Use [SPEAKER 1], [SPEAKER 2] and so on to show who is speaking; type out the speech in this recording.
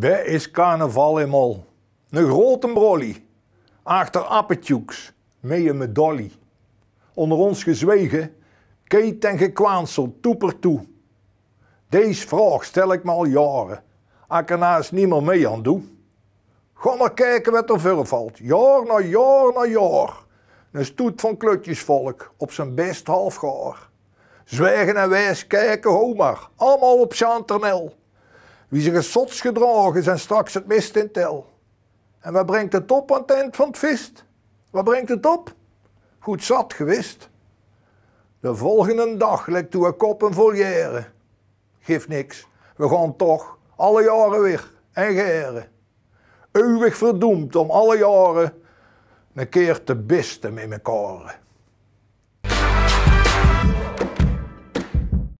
[SPEAKER 1] Dat is carnaval in mol. Een grote brolly. Achter appetjoeks. Mee met dolly. Onder ons gezwegen. Keet en gekwaanseld. Toeper toe. Deze vraag stel ik me al jaren. ik er naast niemand mee aan doe. Ga maar kijken wat er vervalt. valt. Jaar na jaar na jaar. Een stoet van klutjesvolk. Op zijn best half zwegen Zwijgen en wijs kijken, homer. Allemaal op Chanternel. Wie zich is zots gedragen, zijn straks het mist in tel. En wat brengt het op aan het eind van het vist? Wat brengt het op? Goed zat gewist. De volgende dag lekt toe een kop en volière. Geeft niks. We gaan toch alle jaren weer en geren. Eeuwig verdoemd om alle jaren een keer te bisten met koren.